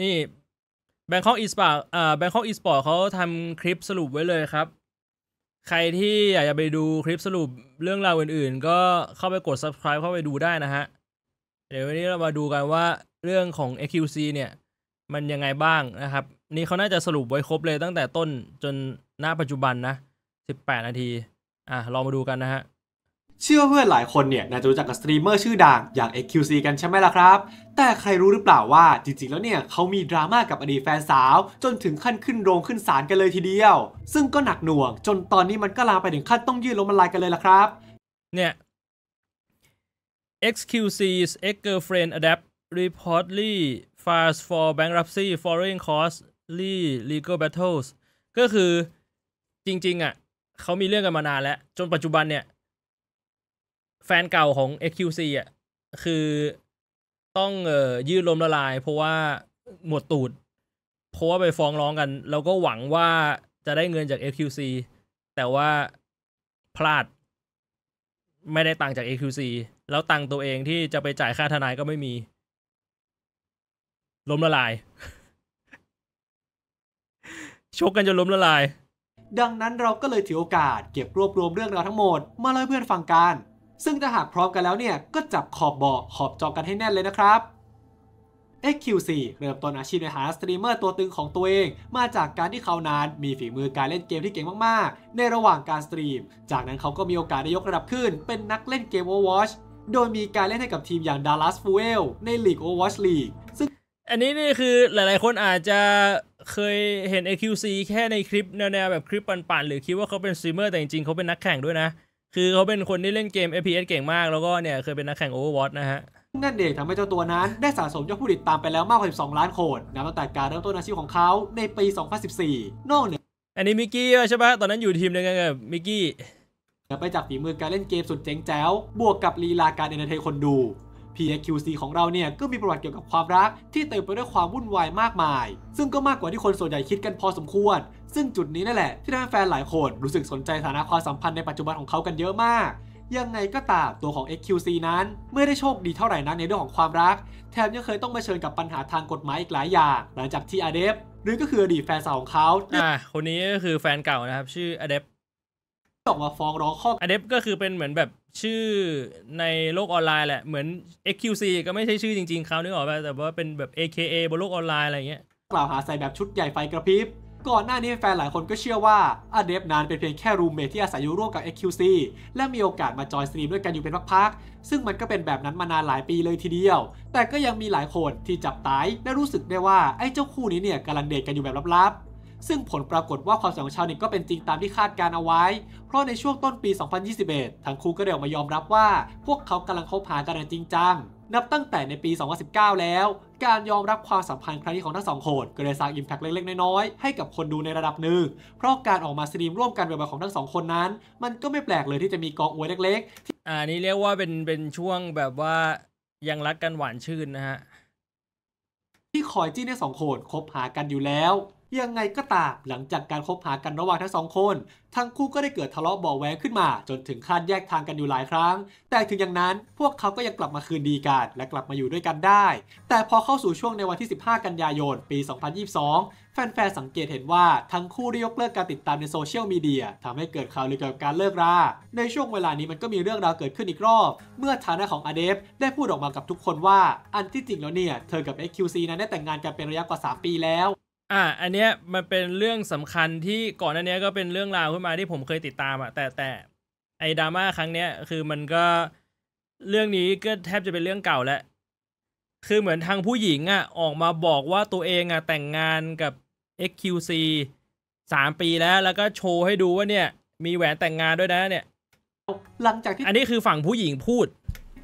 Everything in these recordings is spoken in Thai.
นี่แบงคอกอีสปอร์ตอ่าแบงคอกอีสปอร์ตเขาทำคลิปสรุปไว้เลยครับ ใครที่อยากจะไปดูคลิปสรุปเรื่องราวอื่นๆ ก็เข้าไปกด subscribe เข้าไปดูได้นะฮะ เดี๋ยววันนี้เรามาดูกันว่าเรื่องของ AQC เนี่ย มันยังไงบ้างนะครับ นี่เขาน่าจะสรุปไว้ครบเลยตั้งแต่ต้นจนหน้าปัจจุบันนะ 18 นาทีอ่ะลองมาดูกันนะฮะเชื่อเพื่อนหลายคนเนี่ย น่าจะรู้จักกับสตรีมเมอร์ชื่อดังอย่าง XQC กันใช่ไหมล่ะครับ แต่ใครรู้หรือเปล่าว่า จริงๆ แล้วเนี่ยเขามีดราม่ากับอดีตแฟนสาว จนถึงขั้นขึ้นโรงขึ้นศาลกันเลยทีเดียว ซึ่งก็หนักหน่วง จนตอนนี้มันก็ลามไปถึงขั้นต้องยื่นลงมาลายกันเลยล่ะครับ เนี่ย XQC's ex-girlfriend adapt reportedly files for bankruptcy f o l l o w i n g costly legal battles ก็คือจริงๆอ่ะเขามีเรื่องกันมานานแล้ว จนปัจจุบันเนี่ยแฟนเก่าของ XQC อ่ะ คือต้องเอ่อยืดลมละลาย เพราะว่าหมดตูดเพราะว่าไปฟ้องร้องกันเราก็หวังว่าจะได้เงินจาก XQC แต่ว่าพลาดไม่ได้ตังจาก a q c แล้วตังตัวเองที่จะไปจ่ายค่าทนายก็ไม่มีล้มละลายชกกันจนล้มละลาย ดังนั้นเราก็เลยถือโอกาสเก็บรวบรวมเรื่องราวทั้งหมดมาเล่าเพื่อนฟังกันซึ่งถ้าหากพร้อมกันแล้วเนี่ย ก็จับขอบบ่อขอบจอกันให้แน่นเลยนะครับ x q c เริ่มต้นอาชีพในฐานะสตรีมเมอร์ตัวตึงของตัวเอง มาจากการที่เขานานมีฝีมือการเล่นเกมที่เก่งมากๆ ในระหว่างการสตรีม จากนั้นเขาก็มีโอกาสได้ยกระดับขึ้นเป็นนักเล่นเกม Overwatch โดยมีการเล่นให้กับทีมอย่าง Dallas Fuel ใน League Overwatch League ซึ่งอันนี้นี่คือหลายๆ คนอาจจะเคยเห็น AQC แค่ในคลิปแนวๆแบบคลิปปันๆหรือคิดว่าเขาเป็นสตรีมเมอร์แต่จริงๆเขาเป็นนักแข่งด้วยนะคือเขาเป็นคนที่เล่นเกม FPS เก่งมากแล้วก็เนี่ยเคยเป็นนักแข่ง Overwatch นะฮะ นั่นเองทำให้เจ้าตัวนั้นได้สะสมยอดผู้ติดตามไปแล้วมากกว่า 12 ล้านคนนับตั้งแต่การเริ่มต้นอาชีพของเขาในปี 2014 นอกเหนืออันนี้มิกกี้ใช่ปะตอนนั้นอยู่ทีมเดียวกันกับมิกกี้ไปจากฝีมือการเล่นเกมสุดเจ๋งแจ๋วบวกกับลีลาการเอนเตอร์เทนคนดู PQC ของเราเนี่ยก็มีประวัติเกี่ยวกับความรักที่เต็มไปด้วยความวุ่นวายมากมาย ซึ่งก็มากกว่าที่คนส่วนใหญ่คิดกันพอสมควรซึ่งจุดนี้นั่นแหละ ที่ทำให้แฟนหลายคนรู้สึกสนใจสถานะความสัมพันธ์ในปัจจุบันของเขากันเยอะมาก ยังไงก็ตามตัวของ XQC นั้นไม่ได้โชคดีเท่าไหร่นักในเรื่องของความรักแถมยังเคยต้องมาเชิญกับปัญหาทางกฎหมายอีกหลายอย่าง หลังจากที่อเดฟหรือก็คืออดีตแฟนสาวของเขา อ่าคนนี้ก็คือแฟนเก่านะครับชื่ออเดฟออกมาฟ้องร้องข้ออเดฟก็คือเป็นเหมือนแบบชื่อในโลกออนไลน์แหละเหมือน XQC ก็ไม่ใช่ชื่อจริง ๆเขานึกออกอแต่ว่าเป็นแบบ AKA บนโลกออนไลน์อะไรเงี้ยกล่าวหาใส่แบบชุดใหญ่ไฟกระพริบก่อนหน้านี้แฟนหลายคนก็เชื่อว่าอเดฟนั้นเป็นเพียงแค่รูมเมทที่อาศัยอยู่ร่วมกับ XQC และมีโอกาสมาจอยสตรีมด้วยกันอยู่เป็นพักๆ ซึ่งมันก็เป็นแบบนั้นมานานหลายปีเลยทีเดียว แต่ก็ยังมีหลายคนที่จับตายและรู้สึกได้ว่าไอ้เจ้าคู่นี้เนี่ยกำลังเดทกันอยู่แบบลับๆซึ่งผลปรากฏว่าความสัมพันธ์ของชาวเน็ตก็เป็นจริงตามที่คาดการเอาไว้ เพราะในช่วงต้นปี 2021ทั้งคู่ก็เดีอยวมายอมรับว่าพวกเขากำลังคบหากันจริงจังนับตั้งแต่ในปี 2019 แล้ว การยอมรับความสัมพันธ์ครั้งนี้ของทั้งสองคนก็เลยสร้างอิมแพกเล็กๆ น้อยๆ ให้กับคนดูในระดับหนึ่ง เพราะการออกมาสตรีมร่วมกันแบบของทั้งสองคนนั้น มันก็ไม่แปลกเลยที่จะมีกองอวยเล็กๆ อ่านี่เรียกว่าเป็นเป็นช่วงแบบว่ายังรักกันหวานชื่นนะฮะ ที่คอยจี้ในสองคนคบหากันอยู่แล้วยังไงก็ตาม หลังจากการคบหากันระหว่างทั้งสองคน ทั้งคู่ก็ได้เกิดทะเลาะบ่อแว้งขึ้นมา จนถึงขั้นแยกทางกันอยู่หลายครั้ง แต่ถึงอย่างนั้นพวกเขาก็ยังกลับมาคืนดีกัน และกลับมาอยู่ด้วยกันได้ แต่พอเข้าสู่ช่วงในวันที่ 15 กันยายนปี 2022 แฟนๆสังเกตเห็นว่าทั้งคู่ได้ยกเลิกการติดตามในโซเชียลมีเดียทำให้เกิดข่าวลือเกี่ยวกับการเลิกรา ในช่วงเวลานี้มันก็มีเรื่องราวเกิดขึ้นอีกรอบเมื่อฐานะของอเดฟได้พูดออกมากับทุกคนว่าอันที่จริงแล้วเนี่ยเธอกับ XQC นั้นได้แต่งงานกันเป็นระยะกว่า3ปีแล้วอ่าอันเนี้ยมันเป็นเรื่องสำคัญที่ก่อนอันเนี้ยก็เป็นเรื่องราวขึ้นมาที่ผมเคยติดตามอะแต่แต่ ไอ้ดราม่าครั้งเนี้ยคือมันก็เรื่องนี้ก็แทบจะเป็นเรื่องเก่าแล้วคือเหมือนทางผู้หญิงอะออกมาบอกว่าตัวเองอะแต่งงานกับ XQC สามปีแล้วแล้วก็โชว์ให้ดูว่าเนี่ยมีแหวนแต่งงานด้วยนะเนี่ย หลังจากที่อันนี้คือฝั่งผู้หญิงพูด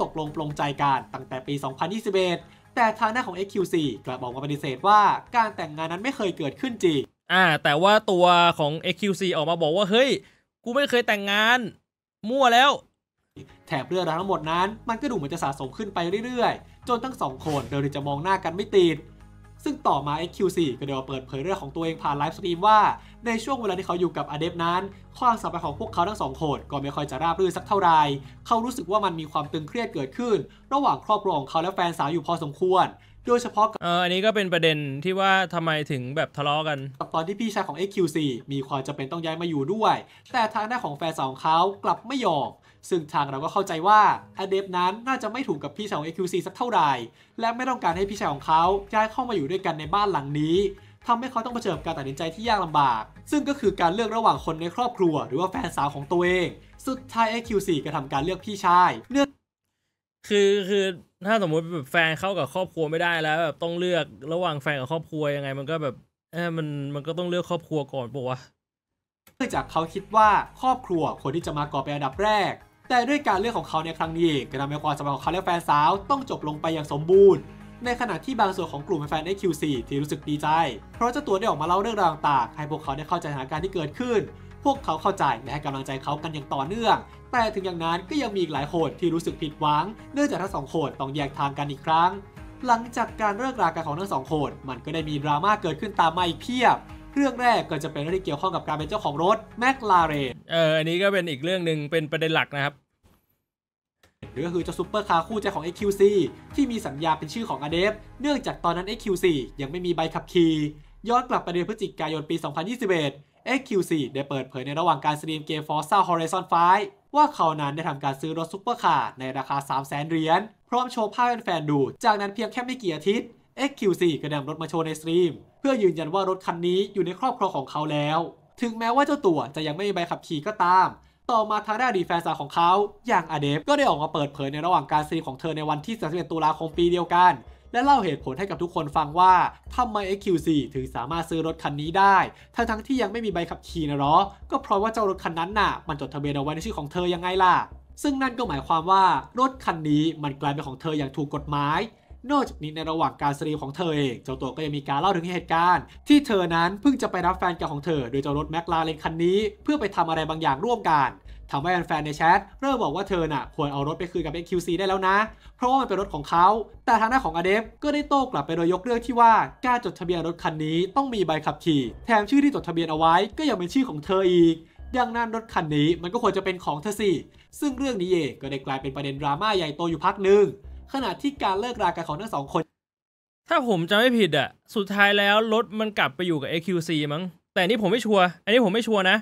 ตกลงปลงใจกันตั้งแต่ปี 2021แต่ทางด้านของ XQC กลับออกมาปฏิเสธว่าการแต่งงานนั้นไม่เคยเกิดขึ้นจริง อ่าแต่ว่าตัวของ XQC ออกมาบอกว่า เฮ้ย กูไม่เคยแต่งงาน มั่วแล้ว แถบเรื่องราวทั้งหมดนั้น มันก็ดูเหมือนจะสะสมขึ้นไปเรื่อยๆ จนทั้งสองคนเดินจะมองหน้ากันไม่ติดซึ่งต่อมา XQC ก็ได้มาเปิดเผยเรื่องของตัวเองผ่านไลฟ์สตรีมว่าในช่วงเวลาที่เขาอยู่กับอเดฟนั้น ความสัมพันธ์ของพวกเขาทั้งสองคนก็ไม่ค่อยจะราบรื่นสักเท่าไหร่เขารู้สึกว่ามันมีความตึงเครียดเกิดขึ้น ระหว่างครอบครัวของเขาและแฟนสาวอยู่พอสมควร โดยเฉพาะกับเอออันนี้ก็เป็นประเด็นที่ว่าทำไมถึงแบบทะเลาะกันตอนที่พี่ชายของ XQC มีความจำเป็นต้องย้ายมาอยู่ด้วย แต่ทางด้านของแฟนสาวของเขากลับไม่ยอมซึ่งทางเราก็เข้าใจว่าอเดฟนั้นน่าจะไม่ถูกกับพี่ชายของ AQC สักเท่าไหร่ และไม่ต้องการให้พี่ชายของเขาย้ายเข้ามาอยู่ด้วยกันในบ้านหลังนี้ ทำให้เขาต้องเผชิญกับการตัดสินใจที่ยากลำบาก ซึ่งก็คือการเลือกระหว่างคนในครอบครัว หรือว่าแฟนสาวของตัวเองสุดท้าย a q c ก็ทำการเลือกพี่ชายเลือกคือคือถ้าสมมุติแบบแฟนเข้ากับครอบครัวไม่ได้แล้วแบบต้องเลือกระหว่างแฟนกับครอบครัวยังไงมันก็แบบเออมันมันก็ต้องเลือกครอบครัวก่อนปะวะเนื่องจากเขาคิดว่าครอบครัว คนที่จะมาก่อเป็นอันดับแรกแต่ด้วยการเลือกของเขาในครั้งนี้ก็ทำให้ความสัมพันธ์ของเขาและแฟนสาวต้องจบลงไปอย่างสมบูรณ์ ในขณะที่บางส่วนของกลุ่มแฟน AQC ที่รู้สึกดีใจ เพราะเจ้าตัวได้ออกมาเล่าเรื่องราวต่างๆ ให้พวกเขาได้เข้าใจสถานการณ์ที่เกิดขึ้น พวกเขาเข้าใจ และให้กำลังใจเขากันอย่างต่อเนื่อง แต่ถึงอย่างนั้นก็ยังมีอีกหลายคนที่รู้สึกผิดหวังเนื่องจากทั้งสองคนต้องแยกทางกันอีกครั้งหลังจากการเลิกรากันของทั้งสองคนมันก็ได้มีดราม่าเกิดขึ้นตามมาอีกเพียบเรื่องแรกก็จะเป็นเรื่องที่เกี่ยวข้องกับการเป็นเจ้าของรถแมคลาเรนเอออันนี้ก็เป็นอีกเรื่องหนึ่งเป็นประเด็นหลักนะครับหรือก็คือเจ้าซูเปอร์คาร์คู่ใจของ XQC ที่มีสัญญาเป็นชื่อของอเดฟเนื่องจากตอนนั้น XQC ยังไม่มีใบขับขี่ ย้อนกลับไปเดือนพฤศจิกายนปี 2021 XQC ได้เปิดเผยในระหว่างการสตรีมเกม Forza Horizon 5 ว่าเขานั้นได้ทำการซื้อรถซุปเปอร์คาร์ในราคา 300,000เหรียญพร้อมโชว์ภาพแฟนๆดู จากนั้นเพียงแค่ไม่กี่อาทิตย์ XQC ก็นำรถมาโชว์ในสตรีมเพื่อยืนยันว่ารถคันนี้อยู่ในครอบครองของเขาแล้ว ถึงแม้ว่าเจ้าตัวจะยังไม่มีใบขับขี่ก็ตามต่อมาทางด้านดีแฟนสาวของเขา อย่างอเดฟก็ได้ออกมาเปิดเผยในระหว่างการซีของเธอในวันที่ 31 ตุลาคมปีเดียวกัน และเล่าเหตุผลให้กับทุกคนฟังว่าทำไม XQC ถึงสามารถซื้อรถคันนี้ได้ ทั้งทั้งที่ยังไม่มีใบขับขี่นะหรอ ก็เพราะว่าเจ้ารถคันนั้นน่ะมันจดทะเบียนเอาไว้ในชื่อของเธอยังไงล่ะซึ่งนั่นก็หมายความว่ารถคันนี้มันกลายเป็นของเธออย่างถูกกฎหมาย นอกจากนี้ในระหว่างการสรีของเธอเองเจ้าตัวก็ยังมีการเล่าถึงเหตุการณ์ที่เธอนั้นเพิ่งจะไปรับแฟนเก่าของเธอ โดยเจ้ารถแมคลาเรนคันนี้เพื่อไปทำอะไรบางอย่างร่วมกันทำให้แฟนในแชท เริ่มบอกว่าเธอน่ะ ควรเอารถไปคืนกับ NQC ได้แล้วนะ เพราะว่ามันเป็นรถของเขา แต่ทางหน้าของอเดฟก็ได้โต้กลับไปโดยยกเรื่องที่ว่า การจดทะเบียนรถคันนี้ต้องมีใบขับขี่แถมชื่อที่จดทะเบียนเอาไว้ก็ยังเป็นชื่อของเธออีกดังนั้นรถคันนี้มันก็ควรจะเป็นของเธอสิซึ่งเรื่องนี้เองก็ได้กลายเป็นประเด็นดราม่าใหญ่โตอยู่พักหนึ่งขณะที่การเลิกรากันของทั้งสองคนถ้าผมจำไม่ผิดอะสุดท้ายแล้วรถมันกลับไปอยู่กับ AQC มั้งแต่นี่ผมไม่ชัวร์อันนี้ผมไม่ชัวร์นะ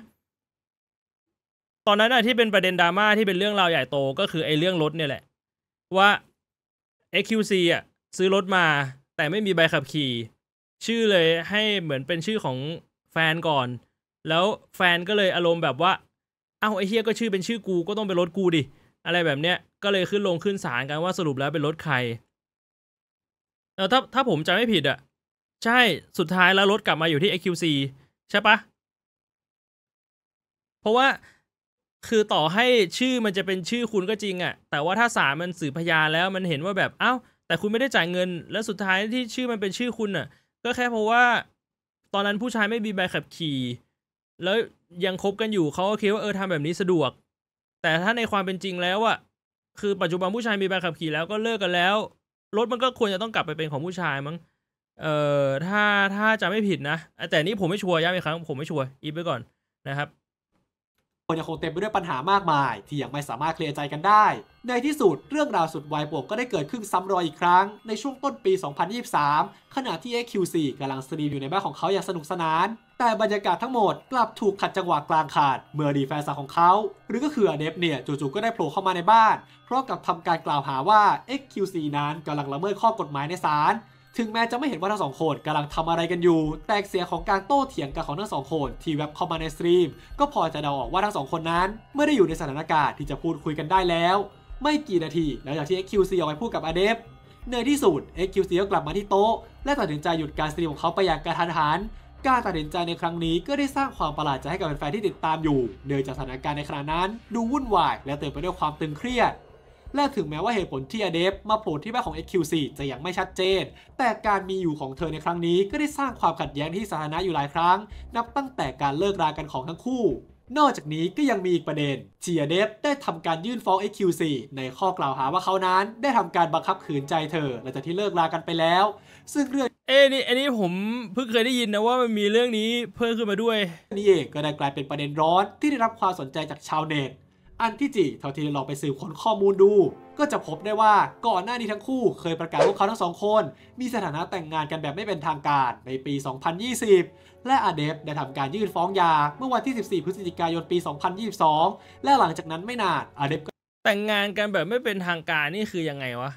ตอนนั้นนะที่เป็นประเด็นดราม่าที่เป็นเรื่องราวใหญ่โตก็คือไอ้เรื่องรถเนี่ยแหละ ว่า XQC อ่ะซื้อรถมาแต่ไม่มีใบขับขี่ชื่อเลยให้เหมือนเป็นชื่อของแฟนก่อน แล้วแฟนก็เลยอารมณ์แบบว่าเอ้าไอ้เฮียก็ชื่อเป็นชื่อกู ก็ต้องเป็นรถกูดิอะไรแบบเนี้ยก็เลยขึ้นลงขึ้นศาลกันว่าสรุปแล้วเป็นรถใครเอวถ้าถ้าผมจำไม่ผิดอ่ะใช่สุดท้ายแล้วรถกลับมาอยู่ที่ XQC ใช่ปะเพราะว่าคือต่อให้ชื่อมันจะเป็นชื่อคุณก็จริงอะ่ะ แต่ว่าถ้าศาลมันสืบพยานแล้ว มันเห็นว่าแบบเอา้า แต่คุณไม่ได้จ่ายเงิน แล้วสุดท้ายที่ชื่อมันเป็นชื่อคุณอะ่ะ ก็แค่เพราะว่า ตอนนั้นผู้ชายไม่มีใบขับขี่แล้วยังคบกันอยู่เขาก็คิดว่าเออทำแบบนี้สะดวก แต่ถ้าในความเป็นจริงแล้วอะ่ะคือปัจจุบันผู้ชายมีใบขับขี่แล้วก็เลิกกันแล้วรถมันก็ควรจะต้องกลับไปเป็นของผู้ชายมั้งเอ่อถ้าถ้าจะไม่ผิดนะแต่นี้ผมไม่ชัวร์ย้ำอีกครั้งผมไม่ชัวร์อีกไปก่อนนะครับคนยังคงเต็มไปด้วยปัญหามากมายที่ยังไม่สามารถเคลียร์ใจกันได้ ในที่สุด เรื่องราวสุดวายปวกก็ได้เกิดขึ้นซ้ำรอยอีกครั้งในช่วงต้นปี 2023 ขณะที่ XQC กำลังสตรีมอยู่ในบ้านของเขาอย่างสนุกสนาน แต่บรรยากาศทั้งหมดกลับถูกขัดจังหวะกลางขาดเมื่อดีแฟนสาวของเขา หรือก็คืออเดฟเนี่ยจู่ๆก็ได้โผล่เข้ามาในบ้านเพราะกับทำการกล่าวหาว่า XQC นั้นกำลังละเมิดข้อกฎหมายในศาลถึงแม้ จะไม่เห็นว่าทั้งสองคนกำลังทำอะไรกันอยู่ แต่เสียงของการโต้เถียงกันของทั้งสองคนที่แวบเข้ามาในสตรีมก็พอจะเดาออกว่าทั้งสองคนนั้นไม่ได้อยู่ในสถานการณ์ที่จะพูดคุยกันได้แล้ว ไม่กี่นาทีหลังจากที่ XQC ออกไปพูดกับอเดฟในที่สุด XQC ก็กลับมาที่โต๊ะและตัดสินใจหยุดการสตรีมของเขาไปอย่างกระทันหันการตัดสินใจในครั้งนี้ก็ได้สร้างความประหลาดใจให้กับแฟนๆที่ติดตามอยู่เนื่องจากสถานการณ์ในขณะนั้น ดูวุ่นวายและเต็มไปด้วยความตึงเครียดและถึงแม้ว่าเหตุผลที่อเดฟมาโผล่ที่บ้านของ XQC จะยังไม่ชัดเจน แต่การมีอยู่ของเธอในครั้งนี้ก็ได้สร้างความขัดแย้งที่สาธารณะอยู่หลายครั้ง นับตั้งแต่การเลิกรากันของทั้งคู่ นอกจากนี้ก็ยังมีอีกประเด็นที่อเดฟได้ทำการยื่นฟ้อง XQC ในข้อกล่าวหาว่าเขานั้น ได้ทำการบังคับขืนใจเธอหลังจากที่เลิกรากันไปแล้ว ซึ่งเรื่องเอ้นี่อันนี้ผมเพิ่งเคยได้ยินนะว่ามันมีเรื่องนี้เพิ่มขึ้นมาด้วยนี่เองก็ได้กลายเป็นประเด็นร้อนที่ได้รับความสนใจจากชาวเน็ตอันที่จริงเท่าที่เราไปสืบค้นข้อมูลดู ก็จะพบได้ว่าก่อนหน้านี้ทั้งคู่เคยประกาศว่าเขาทั้งสองคน มีสถานะแต่งงานกันแบบไม่เป็นทางการในปี 2020 และอาเดฟได้ทำการยื่นฟ้องยาเมื่อวันที่ 14 พฤศจิกายนปี 2022 และหลังจากนั้นไม่นานอาเดฟแต่งงานกันแบบไม่เป็นทางการนี่คือยังไงวะ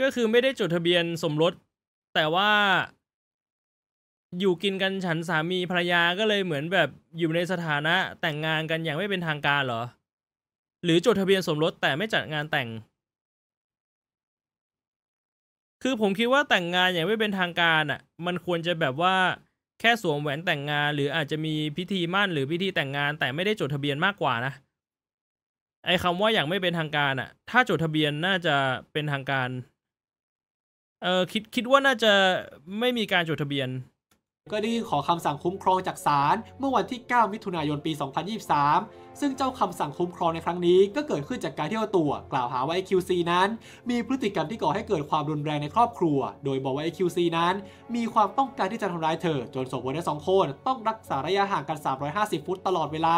ก็คือไม่ได้จดทะเบียนสมรส แต่ว่าอยู่กินกันฉันสามีภรรยาก็เลยเหมือนแบบอยู่ในสถานะแต่งงานกันอย่างไม่เป็นทางการเหรอ หรือจดทะเบียนสมรสแต่ไม่จัดงานแต่ง คือผมคิดว่าแต่งงานอย่างไม่เป็นทางการอะ่ะ มันควรจะแบบว่าแค่สวมแหวนแต่งงาน หรืออาจจะมีพิธีมั่น หรือพิธีแต่งงาน แต่ไม่ได้จดทะเบียนมากกว่านะ ไอ้คำว่าอย่างไม่เป็นทางการอะ่ะ ถ้าจดทะเบียนน่าจะเป็นทางการเออคิดคิดว่าน่าจะไม่มีการจดทะเบียนก็ได้ขอคำสั่งคุ้มครองจากศาลเมื่อวันที่ 9 มิถุนายนปี 2023 ซึ่งเจ้าคำสั่งคุ้มครองในครั้งนี้ก็เกิดขึ้นจากการที่ว่าตัวกล่าวหาว่าไอคิวซีนั้น มีพฤติกรรมที่ก่อให้เกิดความรุนแรงในครอบครัว โดยบอกว่าไอคิวซีนั้น มีความต้องการที่จะทำร้ายเธอ จนสมบูรณ์้สองคนต้องรักษาระยะห่างกัน 350 ฟุตตลอดเวลา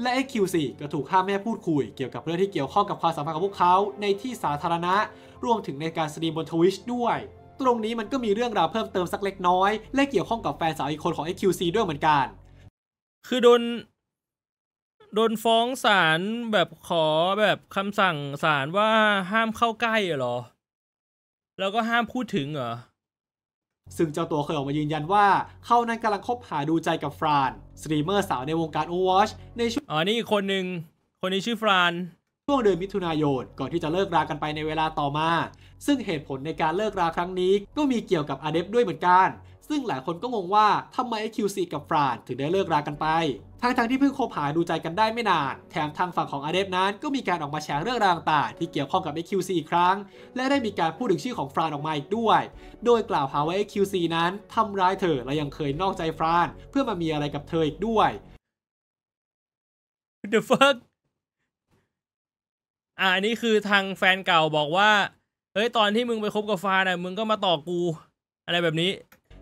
และไอคิวซีก็ถูกห้ามไม่ให้พูดคุยเกี่ยวกับเรื่องที่เกี่ยวข้องกับความสัมพันธ์ของพวกเขาในที่สาธารณะ รวมถึงในการสตรีมบนทวิชด้วยรงนี้มันก็มีเรื่องราวเพิ่มเติมสักเล็กน้อย และเกี่ยวข้องกับแฟนสาวอีกคนของ XQC ด้วยเหมือนกัน คือโดนโดนฟ้องศาลแบบขอแบบคำสั่งศาลว่าห้ามเข้าใกล้เหรอ แล้วก็ห้ามพูดถึงเหรอซึ่งเจ้าตัวเคยออกมายืนยันว่าเขานั้นกำลังคบหาดูใจกับฟราน สตรีมเมอร์สาวในวงการ Overwatch ในช่วงอ๋อนี่อีคนหนึ่งคนนี้ชื่อฟรานช่วงเดือนมิถุนายนก่อนที่จะเลิกรากันไปในเวลาต่อมา ซึ่งเหตุผลในการเลิกราครั้งนี้ ก็มีเกี่ยวกับอาเดฟด้วยเหมือนกัน ซึ่งหลายคนก็งงว่าทำไม QC กับฟรานถึงได้เลิกรากันไปทั้งทั้งที่เพิ่งคบหาดูใจกันได้ไม่นาน แถมทางฝั่งของอาเดฟนั้นก็มีการออกมาแชร์เรื่องราวต่างที่เกี่ยวข้องกับ AQC อีกครั้ง และได้มีการพูดถึงชื่อของฟรานออกมาอีกด้วย โดยกล่าวหาว่า AQC นั้นทำร้ายเธอและยังเคยนอกใจฟรานเพื่อมามีอะไรกับเธออีกด้วย The fuck อ่าอันนี้คือทางแฟนเก่าบอกว่า เฮ้ยตอนที่มึงไปคบกับฟานะมึงก็มาต่อกู อะไรแบบนี้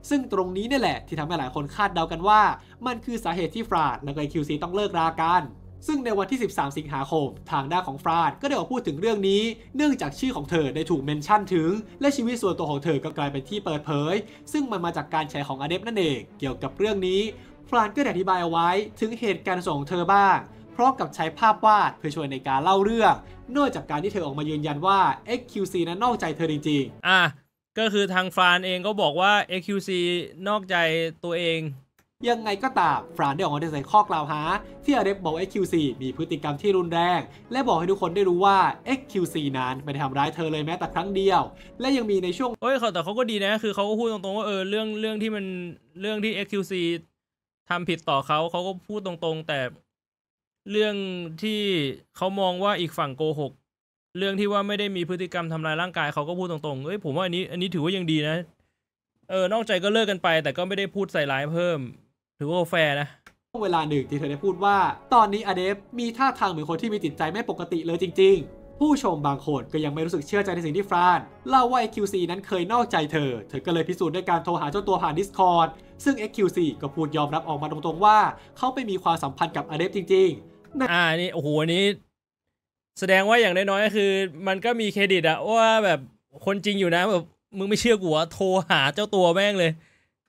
ซึ่งตรงนี้เนี่ยแหละ ที่ทำให้หลายคนคาดเดากันว่า มันคือสาเหตุที่ฟราดและไอคิวซีต้องเลิกรากัน ซึ่งในวันที่ 13 สิงหาคม ทางด้านของฟราดก็ได้ออกพูดถึงเรื่องนี้ เนื่องจากชื่อของเธอได้ถูกเมนชั่นถึง และชีวิตส่วนตัวของเธอก็กลายเป็นที่เปิดเผย ซึ่งมันมาจากการแชร์ของอเดฟนั่นเองเกี่ยวกับเรื่องนี้ ฟราดก็ได้อธิบายเอาไว้ถึงเหตุการณ์ส่งเธอบ้างพร้อมกับใช้ภาพวาดเพื่อช่วยในการเล่าเรื่องนอกจากการที่เธอออกมายืนยันว่า XQC นั้นนอกใจเธอจริงๆอ่ะก็คือทางฟรานเองก็บอกว่า XQC นอกใจตัวเอง ยังไงก็ตามฟรานได้ออกมาได้ใส่ข้อกล่าวหาที่อาเดบบอก XQC มีพฤติกรรมที่รุนแรงและบอกให้ทุกคนได้รู้ว่า XQC นั้นไม่ได้ทำร้ายเธอเลยแม้แต่ครั้งเดียว และยังมีในช่วงเอ้ยแต่เขาก็ดีนะคือเขาก็พูดตรงๆว่าเออเรื่องเรื่องที่มันเรื่องที่ XQC ทำผิดต่อเขาเขาก็พูดตรง ๆ แต่เรื่องที่เขามองว่าอีกฝั่งโกหกเรื่องที่ว่าไม่ได้มีพฤติกรรมทำลายร่างกายเขาก็พูดตรงๆเอ้ยผมว่าอันนี้อันนี้ถือว่ายังดีนะเออนอกใจก็เลิกกันไป แต่ก็ไม่ได้พูดใส่ร้ายเพิ่มถือว่าแฟร์นะเวลาหนึ่งที่เธอได้พูดว่า ตอนนี้อเดฟมีท่าทางเหมือนคนที่มีจิตใจไม่ปกติเลยจริงๆ ผู้ชมบางคนก็ยังไม่รู้สึกเชื่อใจในสิ่งที่ฟราน เล่าว่า XQC นั้นเคยนอกใจเธอเธอก็เลยพิสูจน์ด้วยการโทรหาเจ้าตัวผ่าน Discord ซึ่ง XQC ก็พูดยอมรับออกมาตรงๆว่าเขาไปมีความสัมพันธ์กับอเดฟจริงๆอ่า นี่ โอ้โหนี้ แสดงว่าอย่างน้อยๆก็คือ มันก็มีเครดิตอะว่าแบบคนจริงอยู่นะแบบมึงไม่เชื่อกูวะโทรหาเจ้าตัวแม่งเลย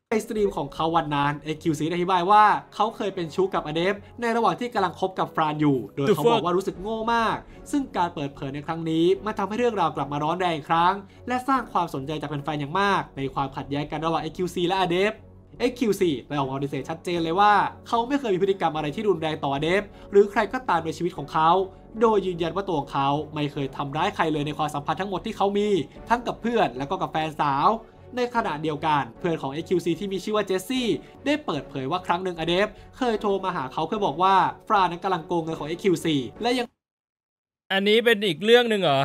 ในสตรีมของเขาวันนั้นเอคิวซีอธิบายว่า เขาเคยเป็นชู้กับอเดฟในระหว่างที่กำลังคบกับฟรานอยู่ โดยเขาบอกว่ารู้สึกโง่มาก ซึ่งการเปิดเผยในครั้งนี้มันทำให้เรื่องราวกลับมาร้อนแรงอีกครั้ง และสร้างความสนใจจากแฟนๆอย่างมาก ในความขัดแย้งกันระหว่างเอคิวซีและอเดฟ XQ4 ได้ออกมาปฏิเสธชัดเจนเลยว่าเขาไม่เคยมีพฤติกรรมอะไรที่รุนแรงต่อเดฟหรือใครก็ตามในชีวิตของเขา โดยยืนยันว่าตัวของเขาไม่เคยทำร้ายใครเลยในความสัมพันธ์ทั้งหมดที่เขามี ทั้งกับเพื่อนแล้วก็กับแฟนสาว ในขณะเดียวกัน เพื่อนของ XQC ที่มีชื่อว่าเจสซี่ได้เปิดเผยว่าครั้งหนึ่งอเดฟเคยโทรมาหาเขาเพื่อบอกว่าฟรานั้นกำลังโกงเงินของ XQC และยัง อันนี้เป็นอีกเรื่องหนึ่งเหรอ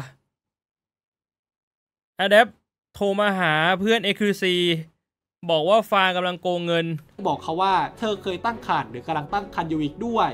อเดฟโทรมาหาเพื่อน XQC บอกว่าฟากำลังโกงเงิน บอกเขาว่าเธอเคยตั้งครรภ์หรือกำลังตั้งครรภ์อยู่อีกด้วย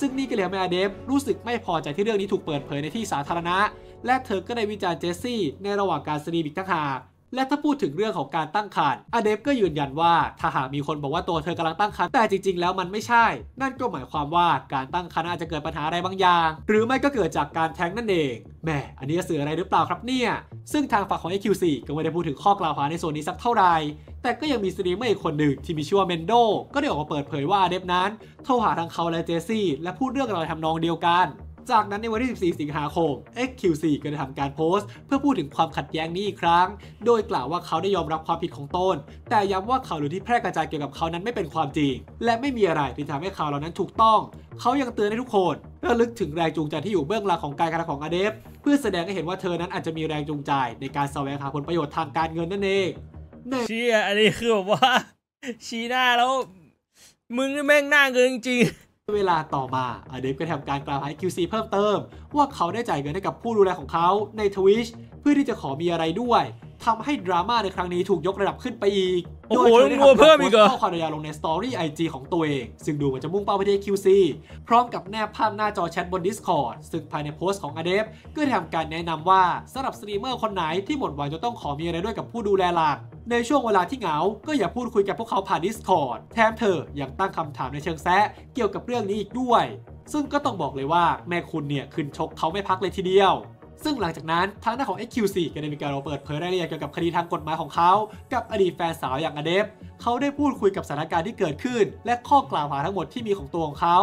ซึ่งนี่ก็เลยทำให้อาเดฟรู้สึกไม่พอใจที่เรื่องนี้ถูกเปิดเผยในที่สาธารณะ และเธอก็ได้วิจารณ์เจสซี่ ในระหว่างการสตรีมอีกทั้งหากและถ้าพูดถึงเรื่องของการตั้งครรภ์อเดฟก็ยืนยันว่า ถ้าหากมีคนบอกว่าตัวเธอกำลังตั้งครรภ์แต่จริงๆแล้วมันไม่ใช่ นั่นก็หมายความว่าการตั้งครรภ์อาจจะเกิดปัญหาอะไรบางอย่าง หรือไม่ก็เกิดจากการแท้งนั่นเอง แหม อันนี้จะสื่ออะไรหรือเปล่าครับเนี่ย ซึ่งทางฝั่งของ AQC ก็ไม่ได้พูดถึงข้อกล่าวหาในส่วนนี้สักเท่าไหร่แต่ก็ยังมีสตรีมเมอร์อีกคนหนึ่งที่มีชื่อว่าเมนโดก็ได้ออกมาเปิดเผยว่าเดฟนั้นโทรหาทางเขาและเจสซี่และพูดเรื่องอะไรทำนองเดียวกันจากนั้นในวันที่ 14 สิงหาคม XQC ก็ได้ทำการโพสต์เพื่อพูดถึงความขัดแย้งนี้อีกครั้ง โดยกล่าวว่าเขาได้ยอมรับความผิดของตน แต่ย้ำว่าข่าวลือที่แพร่กระจายเกี่ยวกับเขานั้นไม่เป็นความจริง และไม่มีอะไรที่ทำให้ข่าวเหล่านั้นถูกต้อง เขายังเตือนให้ทุกคนระลึกถึงแรงจูงใจที่อยู่เบื้องหลังของการกระทำของอเดฟเพื่อแสดงให้เห็นว่าเธอนั้นอาจจะมีแรงจูงใจ ในการแสวงหาผลประโยชน์ทางการเงินนั่นเองเชี่ย อันนี้คือแบบว่า ชี้หน้าแล้วมึงแม่งหน้าเงินจริงเวลาต่อมา อเดฟก็ทำการกล่าวหา QC เพิ่มเติม ว่าเขาได้จ่ายเงินให้กับผู้ดูแลของเขาในทวิชเพื่อที่จะขอมีอะไรด้วยทำให้ดราม่าในครั้งนี้ถูกยกระดับขึ้นไปอีกโดยโหรวมเพิ่มอีกเหรข้อความยาวลงในสตอรี่ไอจีของตัวเอง ซึ่งดูเหมือนจะมุ่งเป้าไปที่ QC พร้อมกับแนบภาพหน้าจอแชทบน Discord ซึ่งภายในโพสต์ของอเดฟก็ทำการแนะนำว่าสำหรับสตรีมเมอร์คนไหนที่หมดหวังจะต้องขอมีอะไรด้วยกับผู้ดูแลหลักในช่วงเวลาที่เหงา ก็อย่าพูดคุยกับพวกเขาผ่าน Discord แถมเธอยังตั้งคำถามในเชิงแซะ เกี่ยวกับเรื่องนี้อีกด้วย ซึ่งก็ต้องบอกเลยว่าแม่คุณเนี่ยขึ้นชกเขาไม่พักเลยทีเดียว ซึ่งหลังจากนั้นทางด้านของ XQC ก็ได้มีการเปิดเผยรายละเอียดเกี่ยวกับคดีทางกฎหมายของเขา กับอดีตแฟนสาวอย่างอเดฟเขาได้พูดคุยกับสถานการณ์ที่เกิดขึ้น และข้อกล่าวหาทั้งหมดที่มีของตัวของเขา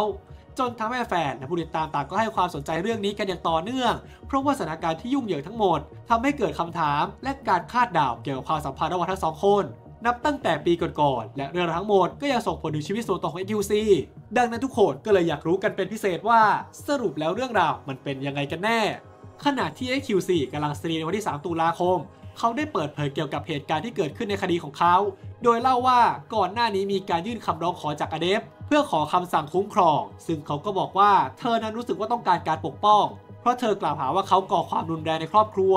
จนทำให้แฟน และผู้ติดตามต่าง ก็ให้ความสนใจเรื่องนี้กันอย่างต่อเนื่อง เพราะว่าสถานการณ์ที่ยุ่งเหยิงทั้งหมดทำให้เกิดคำถามและการคาดเดาเกี่ยวกับความสัมพันธ์ระหว่างทั้งสองคน นับตั้งแต่ปีก่อนๆและเรื่องทั้งหมด ก็ยังส่งผลถึงชีวิตส่วนตัวของ n q c ดังนั้นทุกคนก็เลยอยากรู้กันเป็นพิเศษว่า สรุปแล้วเรื่องราวมันเป็นยังไงกันแน่ขณะที่ XQC กำลังสตรีในวันที่ 3 ตุลาคม เขาได้เปิดเผยเกี่ยวกับเหตุการณ์ที่เกิดขึ้นในคดีของเขา โดยเล่าว่าก่อนหน้านี้มีการยื่นคำร้องขอจากอเดฟเพื่อขอคำสั่งคุ้มครอง ซึ่งเขาก็บอกว่าเธอนั้นรู้สึกว่าต้องการการปกป้อง เพราะเธอกล่าวหาว่าเขาก่อความรุนแรงในครอบครัว